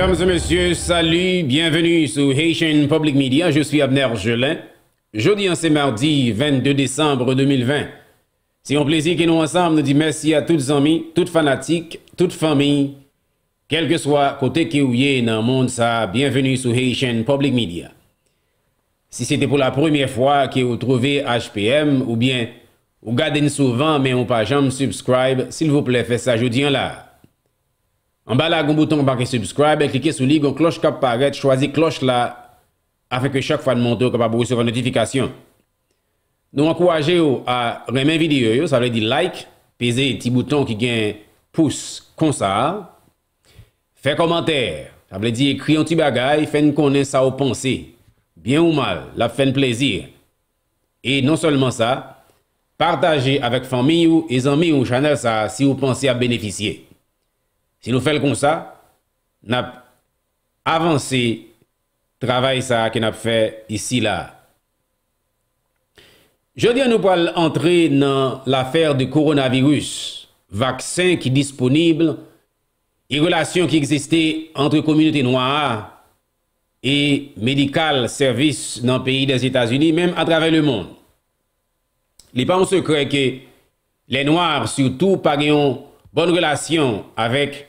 Mesdames et messieurs, salut, bienvenue sur Haitian Public Media. Je suis Abner Gelin. Jeudi, hein, c'est mardi 22 décembre 2020. C'est un plaisir que nous ensemble nous disons merci à toutes amis, toutes fanatiques, toutes familles, quel que soit côté qui vous est dans le monde, ça, bienvenue sur Haitian Public Media. Si c'était pour la première fois que vous trouvez HPM ou bien vous gardez souvent mais on pas jamais subscribe, s'il vous plaît, faites ça jeudi en là. An ba la goun bouton kwa pa ki subscribe, e klike sou li goun kloche kap paret, chwazi kloche la, afeke chak fwa nmonto kwa pa pou sou re notifikasyon. Nou an kouwaje yo a remen videyo yo, sa vle di like, pese ti bouton ki gen pouce kon sa. Fe komantèr, sa vle di ekri yon ti bagay, fen konen sa ou ponse, bien ou mal, la fen plezir. E non solman sa, partaje avek fami yo, e zanmi yo chanel sa, si ou ponse a beneficye. Si nou fel kon sa, nap avansi travay sa ke nap fe isi la. Je di an nou pal antre nan lafer de koronavirus, vaksin ki disponible, e relasyon ki egziste entre komunite noa e medikal servis nan peyi des Etats-Unis, menm a travay le moun. Li pan se kre ke le noir sou tou pagyon bon relasyon avek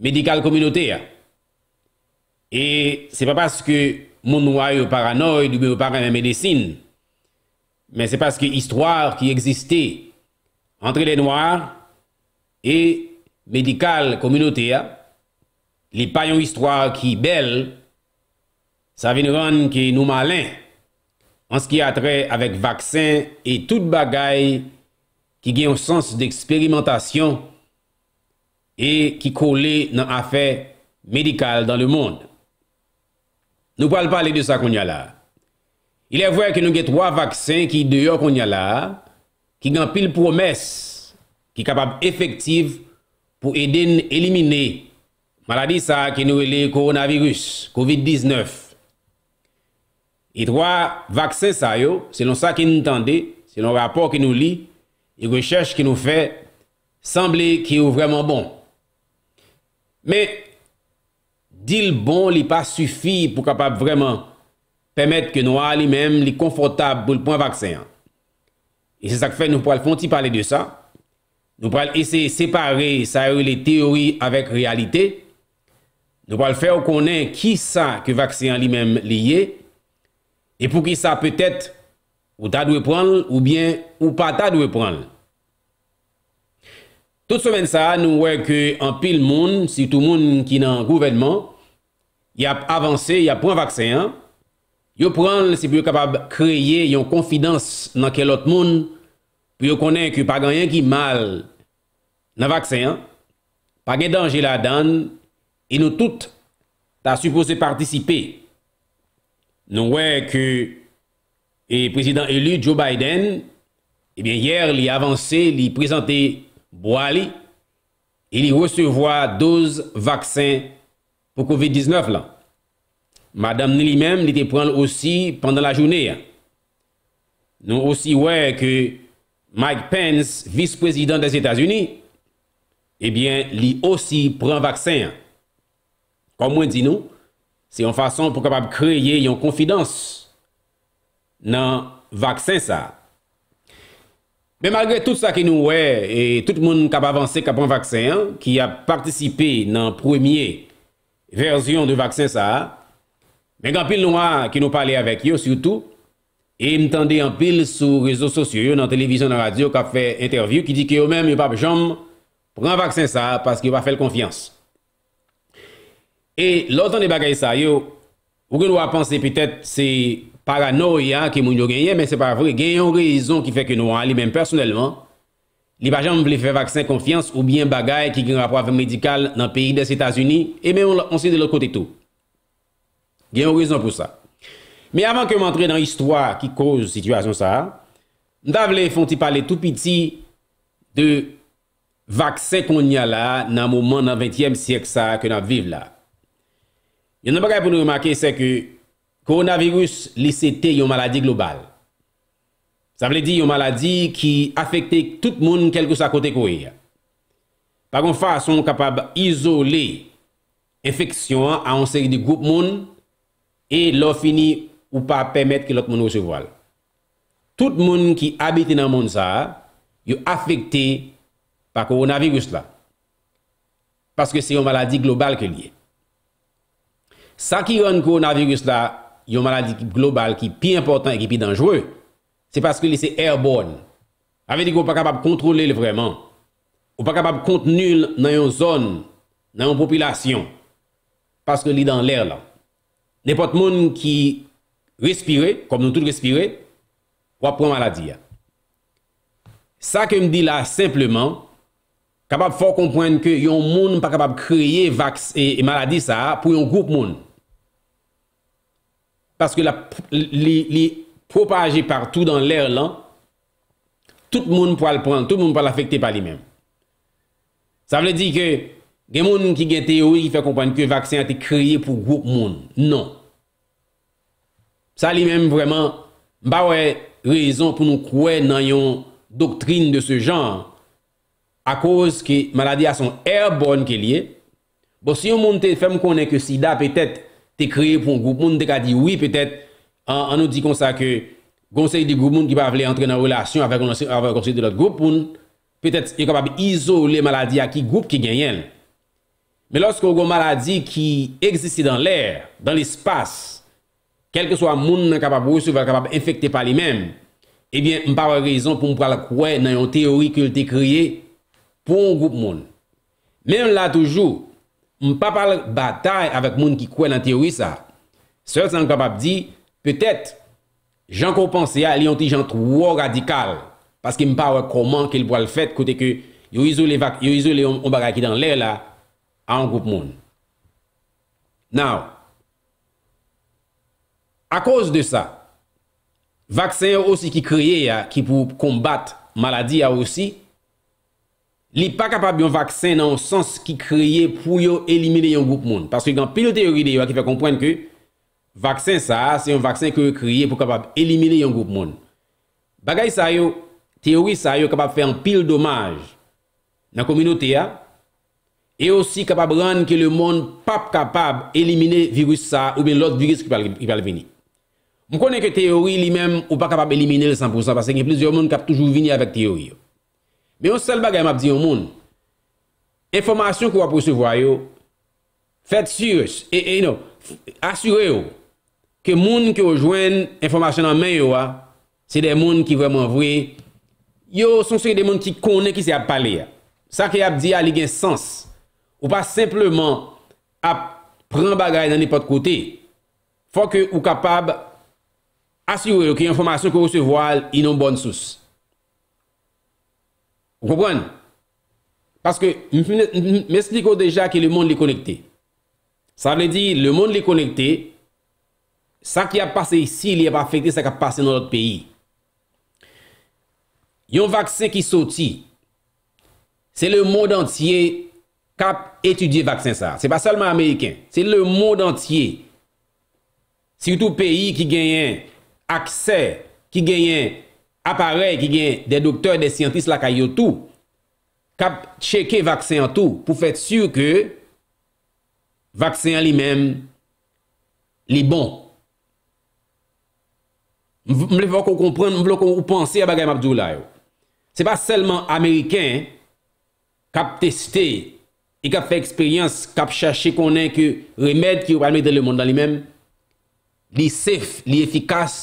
Medikal kominote a. E se pa paske moun mou a yo paranoi dibe yo paran yon medesine. Men se paske histroar ki egziste entre le noir e medikal kominote a. Li pa yon histroar ki bel sa ven ron ki nou malen an se ki atre avèk vaksen e tout bagay ki gen yon sens d'eksperimentasyon E ki kole nan afè Medikal dan le moun Nou pal pale de sa kon yala Ilè e vwe ki nou ge Troye vaksin ki deyo kon yala Ki gen pil promes Ki kapab efektiv Po eden elimine Maladi sa ki nou ele Coronavirus, COVID-19 E troye Vaksin sa yo, se non sa ki nou Ntande, se non rapor ki nou li E rechèche ki nou fe Semble ki ou vreman bon Men, dil bon li pa sufi pou kapap vreman pemet ke nou a li mem li konfortab pou l'pon vaksen. E se sak fe nou pral fonti pale de sa. Nou pral ese separe sa ou li teori avek realite. Nou pral fe ou konen ki sa ke vaksen li mem li ye. E pou ki sa petet ou ta dwe pranl ou bien ou pa ta dwe pranl. tout semen sa nou wey ke an pil moun, si tou moun ki nan gouvenman, ya avanse, ya pran vaksen, yo pran si pou yo kapab kreye yon konfidans nan ke lot moun, pou yo konen ki pa genyen ki mal nan vaksen, pa gen denje la dan, e nou tout ta supo se partisipe. Nou wey ke e prezident elu Joe Biden, ebyen eh yer li avanse, li prezante vaksen, Boa li, ili wesevoa doz vaksen pou COVID-19 lan. Madame ni li menm li te pran osi pandan la jounen. Nou osi wè ke Mike Pence, vis-prezident des Etats-Unis, ebyen eh li osi pran vaksen. Kon mwen di nou, se yon fason pou kapab kreye yon konfidans nan vaksen sa. Men magre tout sa ki nou wè, e tout moun kab avanse kab pran vaksen, ki a partisipe nan premier versyon de vaksen sa, men gampil nou wè ki nou pale avek yo, soutou, e mtande yon pil sou rezo sosyo yo nan televizyon nan radyo kab fe intervyu ki di ki yo men yon pap jom pran vaksen sa, paski yo pa fel konfians. E lotan de bagay sa yo, ou gen nou wè a panse petet se pran para nou ya ki moun yo genye, men se pa vre, genyon rezon ki feke nou an li men personelman, li bajan moun vle fe vaksen konfians, ou bien bagay ki gen raprove medikal nan peyi des Etats-Unis, e men on se de lor kote tou. Genyon rezon pou sa. Men avan ke moun antre nan histwa ki koj situasyon sa, mwen ta vle fonte pale tout piti de vaksen kon n'ya la nan mouman nan 20e siyek sa ke nan viv la. Yon nan bagay pou nou remake se ke koronavirus li sete yon maladi global. Sa vle di yon maladi ki afekte tout moun kel kousa kote kowe ya. Pagoun fa, son kapab izole infeksyon a anseri di goup moun e lo fini ou pa pemet ke lot moun ose voal. Tout moun ki abite nan moun sa, yo afekte pa koronavirus la. Paske se yon maladi global ke liye. Sa ki yon koronavirus la, yon maladi global ki pi important e ki pi dangere, se paske li se airborne, ave di ki ou pa kapab kontrole le vreman, ou pa kapab kontenul nan yon zon nan yon popilasyon paske li dan lèr la ne pot moun ki respire, kom nou tout respire wap prou maladi ya sa ke mdi la simpleman kapab fò kompwen ke yon moun pa kapab kriye vaks e maladi sa pou yon goup moun paske li propaje partout dan lèr lan, tout moun pou al pran, tout moun pou al afekte pa li men. Sa vle di ke, gen moun ki gen teori ki fè kompany ke vaksin a te kriye pou goup moun. Non. Sa li men vreman, mba wè rezon pou nou kouè nan yon doktrine de se jan a koz ki maladi a son er bon ke liye. Bo si yon moun te fem konen ke si da pe tèt te kreye pou an goup moun. Dek a di, oui, petè, an nou di konsa ke, gonsèl di goup moun ki pa vle entre nan relasyon avè gonsèl di lot goup moun, petè, yon kapab iso le maladi a ki goup ki genyen. Me loske ou goun maladi ki eksisi dan lèr, dan l'espace, kelke swa moun nan kapab ou sou val kapab infekte pa li mèm, ebyen, eh m pa wè rezon pou m pral kwe nan yon teori ki l te kreye pou an goup moun. Mèm la toujou, M pa pal batay avèk moun ki kwen nan teori sa, sol san kwa pap di, petèt, jan ko panse ya li yon ti jan tro radikal, paske m pa wè koman ke l boal fèt kote ke yo izou le yon bagay ki dan lè la, an goup moun. Now, a koz de sa, vakse yo osi ki kriye ya ki pou kombat maladi ya osi, li pa kapab yon vaksen nan yon sens ki kriye pou yo elimine yon goup moun. Paske yon pil teori de yo a ki fe kompwen ke vaksen sa, se yon vaksen ki yo kriye pou kapab elimine yon goup moun. Bagay sa yo, teori sa yo kapab fe yon pil domaj nan kominote ya, e osi kapab ran ke le moun pap kapab elimine virus sa ou ben lot virus ki pal vini. M konen ke teori li men ou pa kapab elimine le 100% paske yon pliz yo moun kap toujou vini avek teori yo. Be yon sel bagay m ap di yon moun. Informasyon kwa ap resevo a yo, fèt sure, e yon, asyre ah, yo, ke moun ki yo jwen informasyon nan men yo a, se de moun ki vreman vwe, yo son se de moun ki konen ki se ap pale ya. Sa ki ap di a li gen sens, ou pa simplement, ap pren bagay nan ipot kote, fò ke ou kapab, asyre yo ki yon informasyon kwa resevo al, yon bon sous. Ou kompwen? Paske, m'espliko deja ki le moun li konekte. Sa vle di, le moun li konekte, sa ki a pase isi, li a pa fekte sa ki a pase nan lot peyi. Yon vaksen ki soti, se le moun d'antye kap etudye vaksen sa. Se pa salman Ameriken, se le moun d'antye, si tout peyi ki genyen akse, ki genyen... aparey ki gen de doktèr, de siyantis la kaj yo tou, kap cheke vaksè an tou, pou fète sur ke vaksè an li mèm li bon. Mwen vlè kon konpren, mwen vlè kon ponse a bagay mabdou la yo. Se pa selman Amerikèn kap testè, e kap fè eksperyans, kap chache konen ke remèd ki ou pa mèdè le mèdè an li mèm, li sef, li efikas,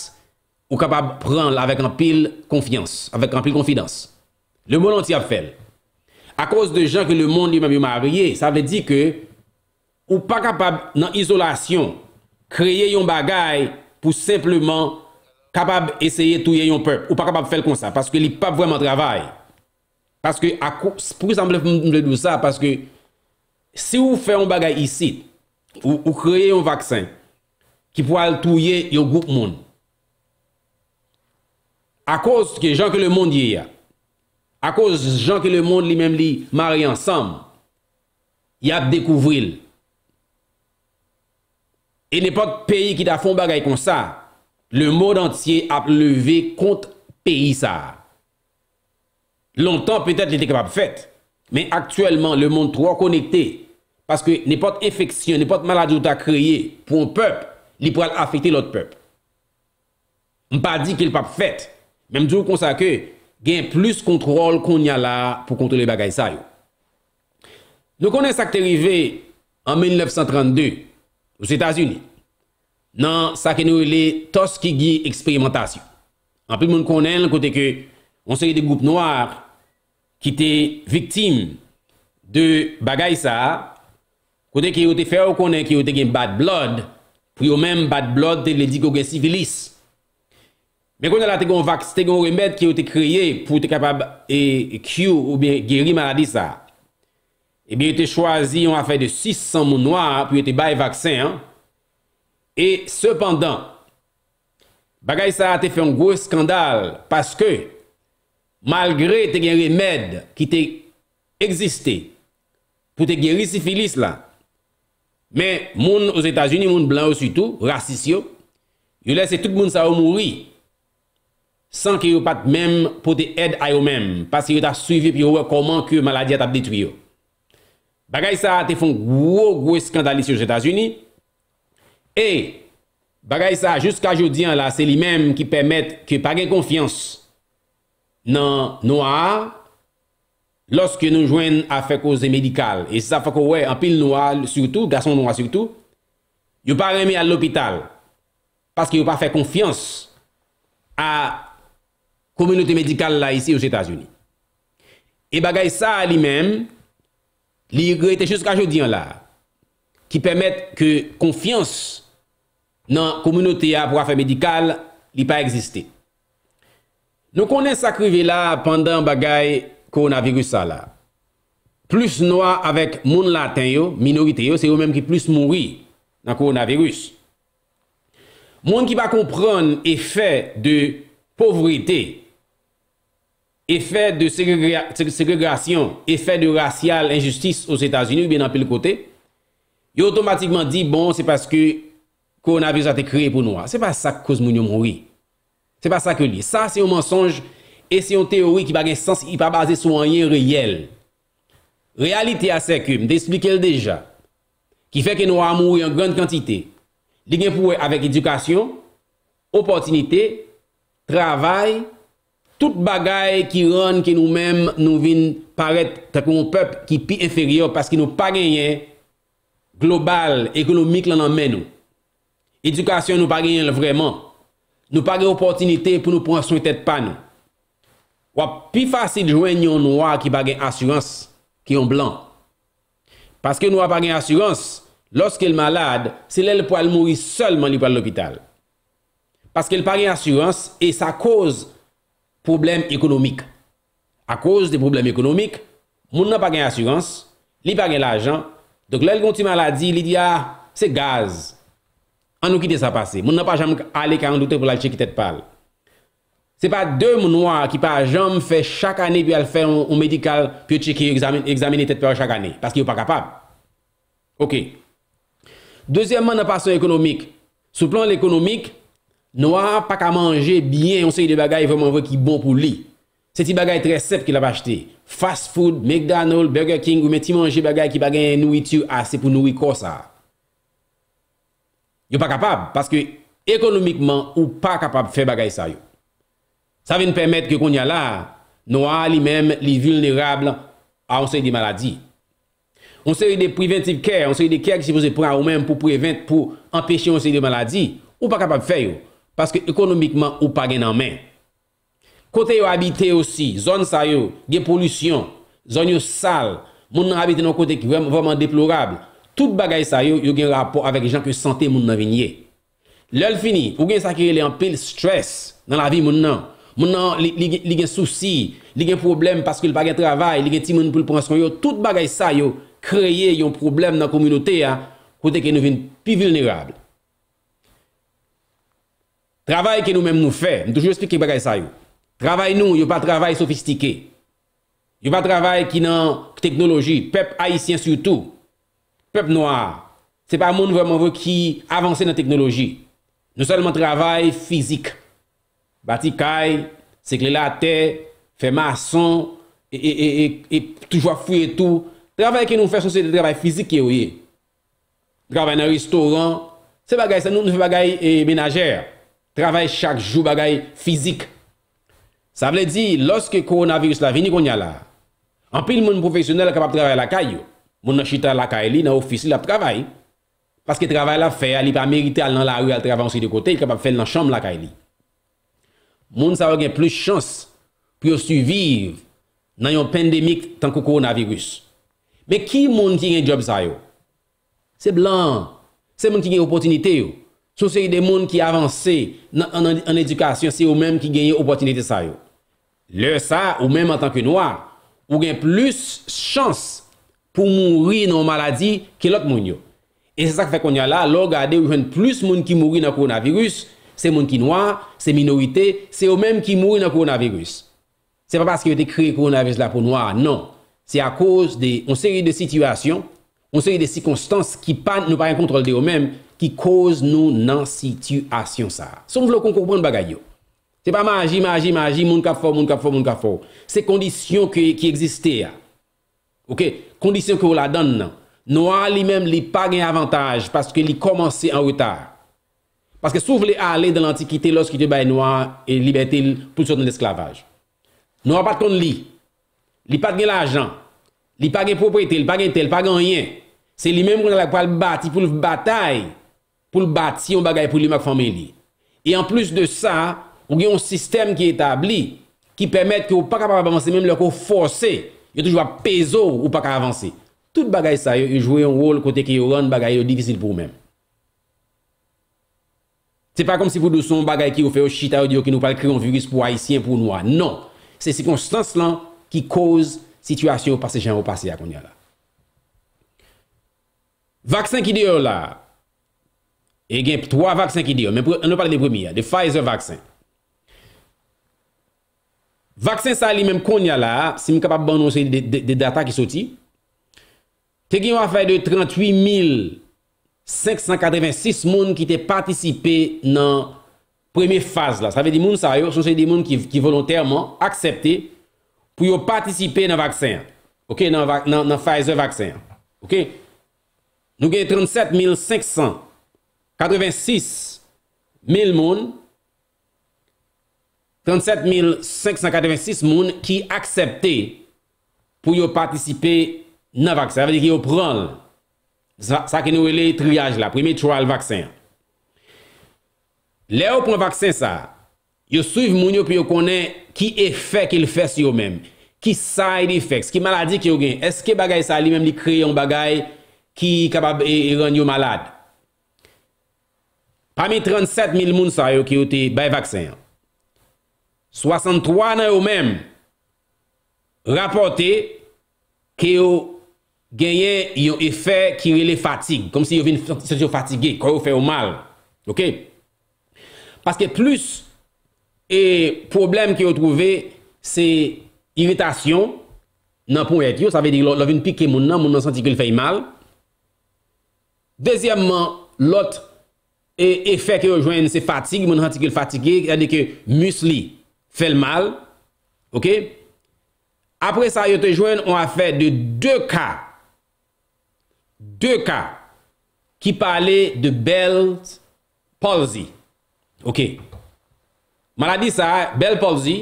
Ou kapab pran l avèk an pil konfians, avèk an pil konfidans. Le moun an ti ap fèl. A kos de jan ki le moun li mèm yon marye, sa vè di ke ou pa kapab nan izolasyon kreye yon bagay pou simplement kapab esye touye yon pep. Ou pa kapab fèl kon sa, paske li pap vèman travay. Paske, pou yon moun le dou sa, paske, si ou fè yon bagay yisi, ou kreye yon vaksen, ki pou al touye yon group moun, A kouz ke jan ke le moun diye ya. A kouz jan ke le moun li mèm li mari ansam. Ya dekouvril. E ne pot peyi ki da fon bagay kon sa. Le moun antye ap leve kont peyi sa. Lontan petèt li dek ap fèt. Men aktuellement le moun trok konekte. Paske ne pot efeksyon, ne pot maladjout a kreye. Pou ou pep, li pou al afekte lout pep. Mpa di ke li pap fèt. Mèm djou konsa ke gen plus kontrol kon nya la pou kontrole bagay sa yo. Nou konen sakte rive an 1932 ou s'Etats-Unis, nan sakte nou le tos ki gi eksperimentasyon. Anpil moun konen l kote ke monseri de goup noyar ki te viktim de bagay sa, kote ki yo te fe ou konen ki yo te gen bad blood, pou yo men bad blood te le di goge sivilisme. Men kon nan la eh te gon remèd ki yo te kreye pou te kapab e kyou ou geni maladi sa. Ebi yo te chwazi yon afe de 600 moun noa pou yo te baye vaksen. E sepandan, bagay sa a te fe yon gwo skandal paske malgre te geni remèd ki te egziste pou te geni sifilis la. Men moun os Etasuni, moun blan ou sütou, rasis yo, yo lese tout moun sa ou mouri. San ki yo pat mem pou te ed a yo mem Pasi yo ta suivi pi yo we Koman ki yo maladi atap detuyo Bagay sa te fon Gwo gwo skandalis yo jataz uni E Bagay sa jiska joudian la Se li mem ki pemet ke pa gen konfians Nan noa Lorske nou jwen A fe kouze medikal E sa fa kouwe an pil noa Soutou gason noa soutou Yo pa reme al lopital Pasi yo pa fe konfians A Komunote medikal la isi ou s'Etats-Unis. E bagay sa li mem, li grete chouska jodyan la, ki pemet ke konfians nan komunote ya aprafè medikal li pa eksiste. Nou konen sa krive la pandan bagay koronavirus sa la. Plis noua avèk moun laten yo, minorite yo, se yo menm ki plis mounri nan koronavirus. Moun ki ba kompran efè de povritè efè de segregasyon, efè de rasyal injustis ou s'Etats-Unis ou bien an pel kote, yo otomatikman di, bon, se paske koronavyo sa te kreye pou noua. Ah, se pa sa kouz moun yo moun ri. Se pa sa ke li. Sa se yon mensonj e se yon teori ki bagen sens y pa base sou an yon reyel. Realite ah, a se koum, de esplikel deja, ki fè ke noua moun yon gran kantite. Ligen pou we avèk edukasyon, opotinite, travay, Tout bagay ki ron ki nou men nou vin paret takou moun pep ki pi eferyo paski nou pa genye global, ekonomik lan anmen nou. Edukasyon nou pa genye vreman. Nou pa genye oportunite pou nou pranswete pan. Wap pi fasi djwen yon wak ki pa genye asyranse ki yon blan. Paske nou wap pa genye asyranse, loske l malade, se lè l pou al mouri sol man li pal l opital. Paske l pa genye asyranse, e sa koz moun. poublem ekonomik. A koz de poublem ekonomik, moun nan pa gen yon assurans, li pa gen l'ajan, donk lèl kon ti maladi, li di ya ah, se gaz. An nou ki de sa pase. Moun nan pa jam ale ka yon doutè pou lal cheki tet pal. Se pa de moun wak ki pa jam fe chak ane bi al fe yon medikal pi yo cheki examine tet pal chak ane. Pas ki yo pa kapab. Ok. Dezyemman nan pa son ekonomik. Sou plan l'ekonomik, Nou a pa ka manje bien, on se y de bagay vreman vre ki bon pou li. Se ti bagay tre sep ki la pa achete. Fast food, McDonald's, Burger King, ou men ti manje bagay ki bagay noui tu ase pou noui ko sa. Yo pa kapab, paske ekonomikman ou pa kapab fe bagay sa yo. Sa ven permette ke kon ya la, nou a li mem li vulnerable a on se y de maladi. On se y de preventive care, on se y de care ki se vose pran ou mem pou prevent, pou empeshe on se y de maladi, ou pa kapab fe yo. Paske ekonomikman ou pa gen anmen. Kote yo habite osi, zon sa yo, gen polusyon, zon yo sal, moun nan habite nan kote ki vèm vèm an deplorable. Tout bagay sa yo, yo gen rapor avèk jan ki yon sante moun nan vinye. Lèl fini, pou gen sakire li an pil stres nan la vi moun nan. Moun nan li gen souci, li gen problem paske l pa gen travay, li gen timoun pou l pranskon yo. Tout bagay sa yo, kreye yon problem nan komunote ya, kote ki yon vin pi vilnerable. Travay ki nou mèm nou fè, mèm toujou explik ki bagay sa yon. Travay nou, yon pa travay sofistike. Yon pa travay ki nan teknologi, pep haisyen syoutou. Pep noyar. Se pa moun nou vèm avansè nan teknologi. Nou salman travay fizik. Bati kay, segle la te, fè mason, e toujou afou etou. Travay ki nou fè sosye de travay fizik yon yon. Travay nan restoran. Se bagay sa nou, nou fè bagay menajèr. Travay chak jou bagay fizik. Sa vle di, loske koronavirus la vini kon nye la, anpil moun profesyonel kapap travay lakay yo. Moun nan chita lakay li nan ofisi lap travay. Paske travay la fe, alipa merite al nan la ru al travay onsri de kote, kapap fel nan chanm lakay li. Moun sa wagen plus chans pou yo suiviv nan yon pendemik tanko koronavirus. Me ki moun ki gen job sa yo? Se blan, se moun ki gen opotinite yo? Sou seri de moun ki avanse en edukasyon, se ou menm ki genye opotinite sa yo. Le sa, ou menm an tanke noy, ou gen plus chans pou moun ri nan maladi ke lot moun yo. E se sa kwe fè kon yo la, lò gade ou gen plus moun ki moun ri nan koronavirus, se moun ki noy, se minorite, se ou menm ki moun ri nan koronavirus. Se pa pas ki yo te kre koronavirus la pou noy, non. Se a kouz de, ou seri de sityasyon, moun se yon de sikonstans ki pan nou pa gen kontrol de yo menm, ki koz nou nan situasyon sa. Son moun vlo konkourpon nan bagay yo. Se pa maji, maji, maji, moun kapfor, moun kapfor, moun kapfor. Se kondisyon ki eksiste ya. Ok, kondisyon ki wou la don nan. Nou a li menm li pa gen avantaj paske li komanse an wotar. Paske sou vle ale de l'antikite lors ki te baye nou a e libetil pou sot nan esklavaj. Nou a pat kon li. Li pat gen la jan. Li pa gen propretel, pa gen tel, pa gen enyen. Se li menmou nan lak pa l bati pou l batay, pou l bati yon bagay pou li mak fameli. E an plus de sa, ou gen yon sistem ki etabli, ki pemet ki ou pa ka pa avanse, menmou lak ou force, yon toujwa pezo ou pa ka avanse. Tout bagay sa, yon jouye yon rol kote ki yon ron bagay, yon divisil pou mèm. Se pa konm si foudou son bagay ki ou fe yon chita ou diyon ki nou pal kriyon virus pou haisyen pou noua. Non, se si konstans lan ki koz situasyon ou pasejyan ou pasejyan kon yon yon la. Vaksin ki deyo la, e gen 3 vaksin ki deyo, men pou an nou pale de premia, de Pfizer vaksin. Vaksin sa li menm kon ya la, si m kapap banon se de data ki soti, te gen wafay de 38.586 moun ki te patisipe nan preme faz la. Sa ve di moun sa yo, so se di moun ki volontèrman aksepte pou yo patisipe nan vaksin. Ok, nan Pfizer vaksin. Ok? Nou gen 37.586 mil moun, 37.586 moun ki aksepte pou yo patisipe nan vaksin. A ve di ki yo pran sa ki nou wele triyaj la, premi trial vaksin. Le yo pran vaksin sa, yo suiv moun yo pi yo konen ki efek il fese yo men, ki sa e defek, ki maladi ki yo gen. Eske bagay sa li men li kreyon bagay Ki kabab e yon e yon malade. Pami 37 mil moun sa yo ki yo te bay vaksen. 63 nan yo men. Rapote. Ki yo genye yo efè ki yo le fatig. Kom si yo vin fatigye. Ko yo fe yo mal. Ok. Paske plus. E problem ki yo trove. Se iritasyon. Nan pou et yo. Sa ve di lo vin pike moun nan. Moun nan senti ki yo le fe yon mal. Ok. Dezyèmman, lot e efèk yo jwen se fatig, moun hantikil fatigè, yadeke musli fèl mal. Apre sa yo te jwen, on a fè de 2 ka, 2 ka, ki pale de Bell's palsy. Maladi sa, Bell's palsy,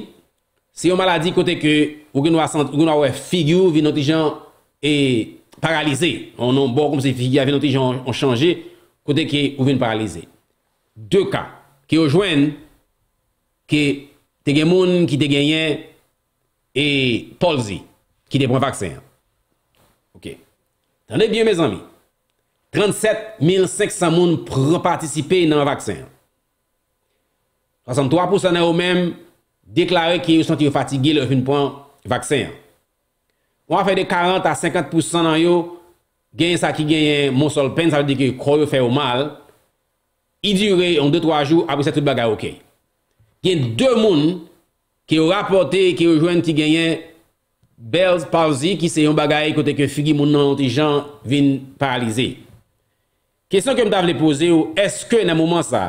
se yo maladi kote ke ou genwa wè figyou vi notijan e... Paralize, anon bon kom se y avye notijan an chanje, kote ki ou ven paralize. Deu ka, ki ou jwen, ki te gen moun, ki te genyen, e polzi, ki te pon vaksen. Ok. Tande byon mes ami, 37500 moun repartisipe nan vaksen. 63% nan ou men, deklare ki ou santi ou fatigil ou fin pon vaksen an. ou an fè de 40 a 50% nan yo, genye sa ki genye monsol pen, sa vè di ki kroyo fè ou mal, i dure yon 2-3 jou, apre sa tout bagay okey. Genye 2 moun, ki yo rapote, ki yo jwen ki genye, belz palsi, ki se yon bagay, kote ke figi moun nan an ti jan, vin paralize. Kesyon ke m da vle pose ou, eske nan mouman sa,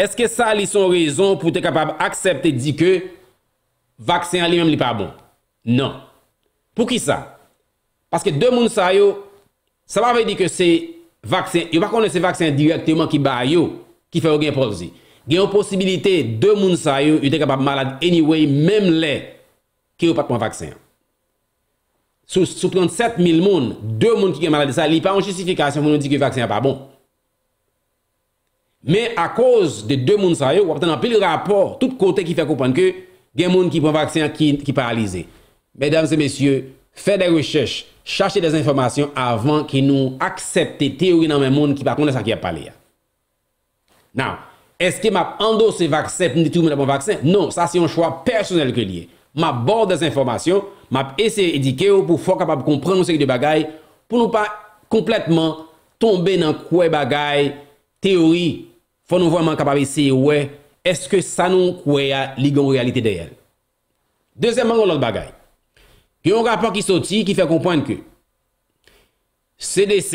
eske sa li son rezon pou te kapab aksepte di ke, vaksin al li mèm li pa bon? Nan. Pou ki sa? Paske 2 moun sa yo, sa la ve di ke se vaksin, yo pa konen se vaksin direktman ki bayo, ki fe ou gen prolezi. Gen yo posibilite, 2 moun sa yo, yo te kapap malade anyway, mem le, ki yo patpon vaksin. Sou 37000 moun, 2 moun ki gen malade sa, li pa an justifikasyon, moun an di ki vaksin pa bon. Me a koz de 2 moun sa yo, wap ten apil rapor, tout kote ki fe koupan ke, gen moun ki pon vaksin, ki paralize. Mesdames et mesye, fè de recheche, chache de z'informasyon avan ki nou aksepte teori nan men moun ki pa kone sa ki ap pale ya. Nou, eske map ando se vaksep ni tou moun apon vaksep? Non, sa si yon chwa personel ke liye. Map bor de z'informasyon, map ese edikeyo pou fò kapab kompran nou seki de bagay, pou nou pa kompletman tombe nan kwe bagay, teori, fò nou vwa man kapab eseye we, eske sa nou kwe ya ligon realite de yel. Dezenman yon lot bagay. Yon rapor ki soti ki fè kompwen kè. CDC,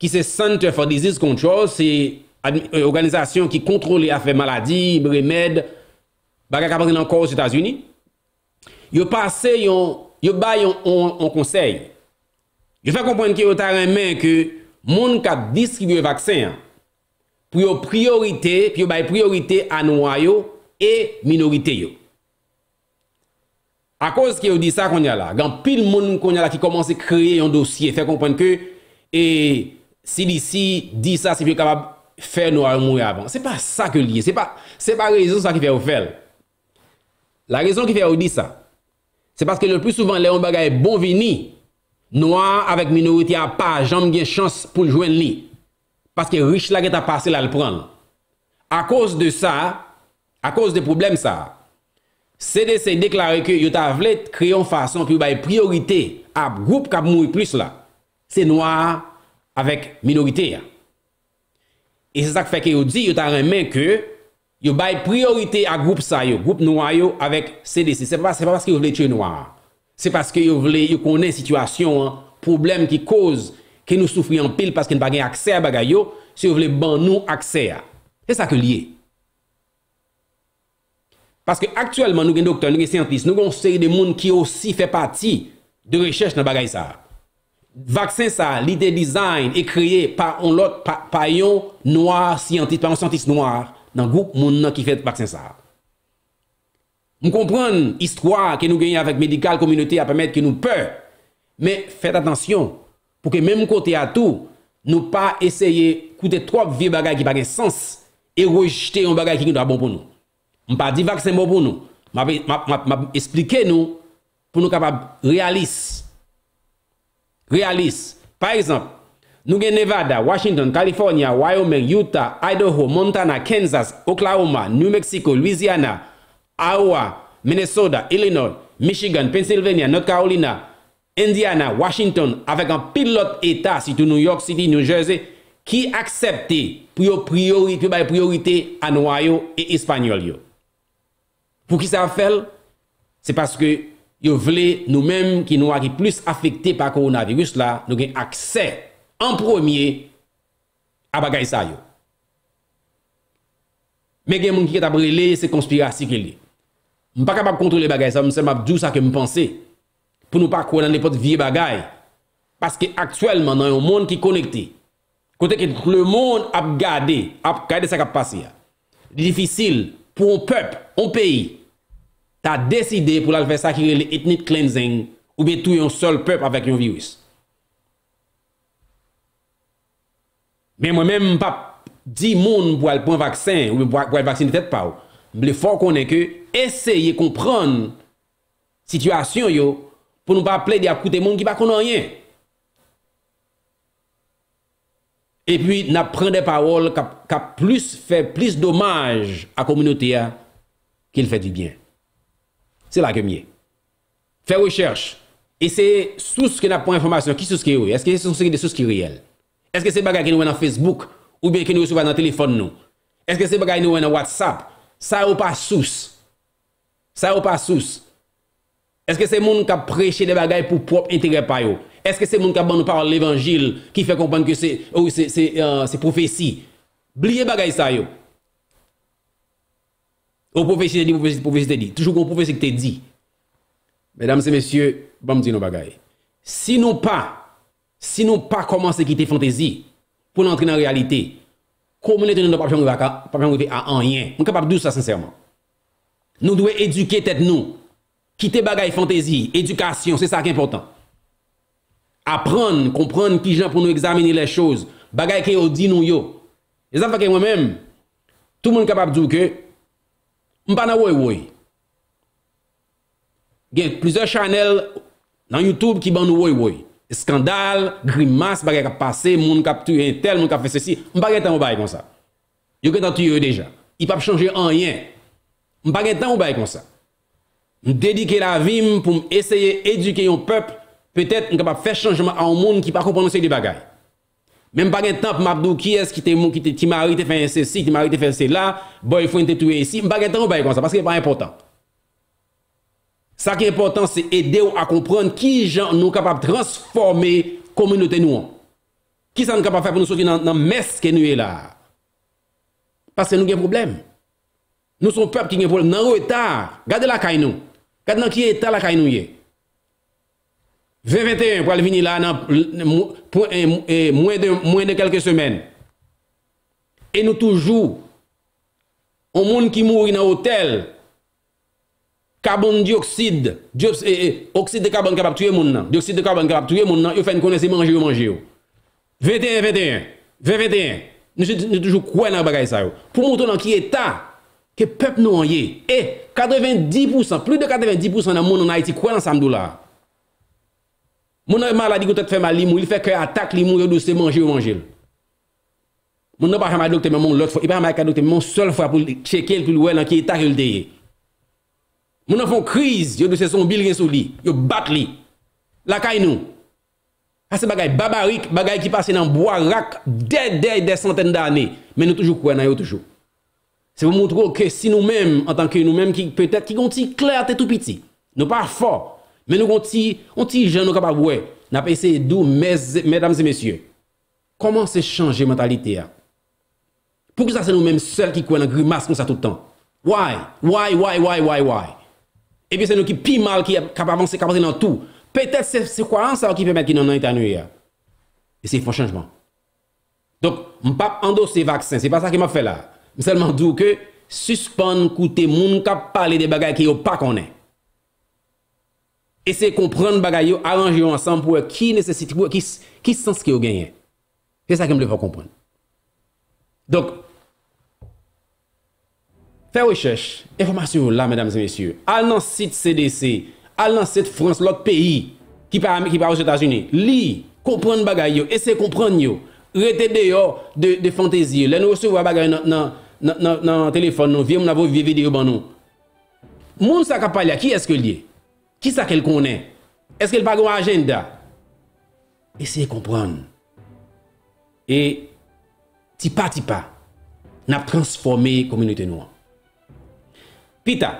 ki se Center for Disease Control, se yon euh, organizasyon ki kontrole a fè maladi, bremed, baka kapren anko w s'Etats-Unis, yon passe, yon bay yon konsey. Yon fè kompwen kè yon tarren men kè moun kap diskvi yon vaksen, pou yon priorite, pou yon bay priorite anwa yo e minorite yo. A koz ki ou di sa kon yal la, gan pil moun kon yal la ki komanse kreye yon dosye, fè kompwen ke, e si di si, di sa, si fè kapab fè nou a moure avan. Se pa sa ke liye, se pa rezon sa ki fè ou fèl. La rezon ki fè ou di sa, se paske le plus souvan le yon bagay bon vini, nou a avèk minoriti a pa, janm gen chans pou ljwen li, paske riche la get a pase la lpran. A koz de sa, a koz de problem sa, CDC deklare ke yo ta vle kreyon fason pi yo bay priorite ap group kab mou yu plus la. Se noa avèk minorite ya. E se sa k feke yo di yo ta remen ke yo bay priorite ap group sa yo, group noa yo avèk CDC. Se se pa se pa se yo vle tche noa. Se pa se yo vle yo konen situasyon, problem ki koz ke nou soufri an pil paske nou pa gen aksè a baga yo, se yo vle ban nou aksè ya. Se sa ke liye. Paske aktuelman nou gen doktor, nou gen scientist, nou gen un seri de moun ki osi fe pati de rechèche nan bagay sa. Vaksin sa, lide design, e kreye pa yon noy scientist, pa yon scientist noy, nan goup moun nan ki fet vaksin sa. Mou kompran istroa ke nou gen yon avèk medikal, komunite, apemèd ke nou pèr, mè fèt atansyon pou ke mè mou kote atou nou pa esye koute 3 vie bagay ki bagay sens e rejte yon bagay ki gen do a bon pou nou. Mpa di vaksen bo pou nou. Mpa esplike nou pou nou kapab realis. Realis. Par exemple, nou gen Nevada, Washington, California, Wyoming, Utah, Idaho, Montana, Kansas, Oklahoma, New Mexico, Louisiana, Iowa, Minnesota, Illinois, Michigan, Pennsylvania, North Carolina, Indiana, Washington, avek an pilot eta si tou New York City, New Jersey, ki aksepte pou yo priorite anwa yo e Espanyol yo. Pou ki sa fel, se paske yo vle nou menm ki nou a ki plus afekte pa koronavirus la, nou gen aksè en promye a bagay sa yo. Mè gen moun ki ket ap rele se konspirasy ke li. M pa kapap kontrole bagay sa, m se map djou sa ke m panse, pou nou pa kwen nan le pot vie bagay. Paske aktwèlman nan yon moun ki konekte, kote ke tout le moun ap gade, ap gade sa kap pase ya. Difisil pou yon pep, yon peyi. a deside pou lal fe sakire le ethnic cleansing ou be tou yon sol pep avèk yon virus. Men mwen men mpa di moun pou al pou an vaksin, ou pou al vaksin de tèt pa ou, ble fò konen ke eseye kompran situasyon yo pou nou pa ple di akoute moun ki pa konen yon. E pi na pren de pawol ka plus fe plis domaj a kominote ya ki l fè di byen. Se la kemye. Fè wè chèrche. E se sous kè na pou informasyon. Ki sous kè ou? Eske se sous kè de sous kè rèyèl? Eske se bagay kè nou wè nan Facebook? Ou bè kè nou wè soufè nan telefon nou? Eske se bagay nou wè nan WhatsApp? Sa ou pa sous? Sa ou pa sous? Eske se moun kè prechè de bagay pou prop intègrè pa yo? Eske se moun kè ban nou par l'évangil ki fè kompènd kè se profesi? Bliye bagay sa yo. Ou profesi te di, profesi te di, profesi te di. Toujou kon profesi ki te di. Mèdame se mèsyè, ba m di nou bagay. Si nou pa, si nou pa komanse ki te fantizi, pou nan tre nan realite, kou mène te nou do papchèm ki va ka, papchèm ki fe a an yè. Moun kapap dou sa sensèrman. Nou dwe eduke tèt nou. Ki te bagay fantizi, edukasyon, se sa ki important. Aprèn, komprèn ki jan pou nou examini le chòz. Bagay ki yo di nou yo. E zan fakè mwen mèm, tout moun kapap dou ke, M pa nan woy woy. Gen, plizè chanel nan YouTube ki ban nou woy woy. Eskandal, grimace, bagay ka pase, moun kap tuye tel, moun kap fese si. M bagay tan mou bagay kon sa. Yo gen tan tuye yo deja. I pap chanje an yen. M bagay tan mou bagay kon sa. M dedike la vim pou m eseye eduke yon pep. Petèt m kap ap fè chanjema an moun ki pa komponose di bagay. Men bagen tan pou mabdou ki es, ki te mou, ki te timari, ki te fense si, ki te fense la, boy fwen te tuye si, bagen tan ou bagen kon sa, paske yon pa important. Sa ki important se ede ou a kompran ki jan nou kapap transforme kominote nou an. Ki san nou kapap fwe pou nou soufi nan meske nou e la. Paske nou gen problem. Nou son pep ki gen vol nan ou etar. Gade la kay nou. Gade nan ki etar la kay nou ye. 20-21 pou al vini la nan mwen de kelke semen. E nou toujou, o moun ki mouri nan hotel, karbon dioksid, dioksid de karbon kapap tue moun nan, dioksid de karbon kapap tue moun nan, yo fèn kone se manje yo manje yo. 20-21, 20-21, nou toujou kwen nan bagay sa yo. Pou moutou nan ki etat, ke pep nou an ye, e, 90%, plus de 90% nan moun nan Haiti kwen nan samdou la. Moun nan yon maladi koutet fèm a li moun, li fè kre atak li moun, yon douse se manje ou manje l. Moun nan pa chanm a dokte men mon lot fò, yon pa chanm a dokte men mon sol fò pou lè chèkel pou lè wè nan ki etak yon l deye. Moun nan fò kriz, yon douse se son bil gen sou li, yon bat li. La kaj nou. Ase bagay babarik, bagay ki pase nan boan rak, dey dey dey santen da ane, men nou toujou kwen nan yo toujou. Se pou moun trò kre si nou men, an tan kre nou men, ki pètè ki gonti k Men nou kon ti jen nou kapap wè, napè yse dou mes, mesdames et messieurs. Koman se chanje mentalite ya? Pouk sa se nou menm sel ki kwen nan gri mas kon sa tout an? Why? Why? Why? Why? Why? Why? Why? Eh why? Why? Why? Why? Why? Why? E pi se nou ki pi mal ki kapap avansi, kapap avansi nan tou. Petè se kwa ansa wè ki pe met ki nan nan itanou ya. E se yifon chanjman. Donk, m pap andos se vaksen, se pa sa ki m ap fè la. M selman dou ke, suspon koute moun kap pale Ese kompran bagay yo, aranj yo ansan pou wè ki nesesiti, pou wè ki sens ki yo genyen. Ese a kem lè fò kompran. Donk, fè wè chèch, e fò mwasyou lè, mèdames et mèsyou. Al nan sit CDC, al nan sit France, lòt peyi ki pa wè jétas yonè. Li, kompran bagay yo, ese kompran yo, rete de yo, de fantezi yo. Lè nou sou wè bagay yo nan telefon nou, vye moun avò videyo ban nou. Moun sa kapal ya, ki eske liye? Ki sa kel konen? Eske l pa gwa agenda? Eseye kompran. E tipa tipa, nap transforme kominite nou. Pita,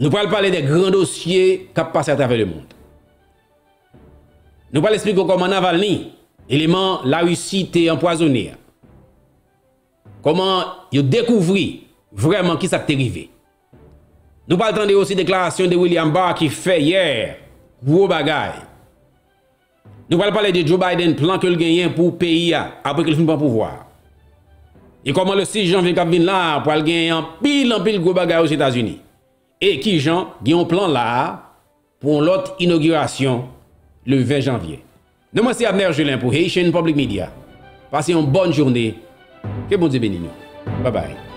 nou pal pale de gran dosye kap pase atave le moun. Nou pal espliko koman aval ni eleman la usite empoazoner. Koman yo dekouvri vreman ki sa te rive. Koman yo dekouvri Nou pal tan de osi deklarasyon de William Barr ki fe yè, gwo bagay. Nou pal pale de Joe Biden plan ke l genyen pou PIA, apre ke l fin pa pouvoar. E koman le 6 janvye kabin la, pal genyen pil an pil gwo bagay ou Jétazuni. E ki jan, genyon plan la, pou l ot inaugurasyon le 20 janvye. Nou man si Adner Jelin pou Hachin Public Media. Pase yon bon jounè, ke bon zibeni nou. Bye bye.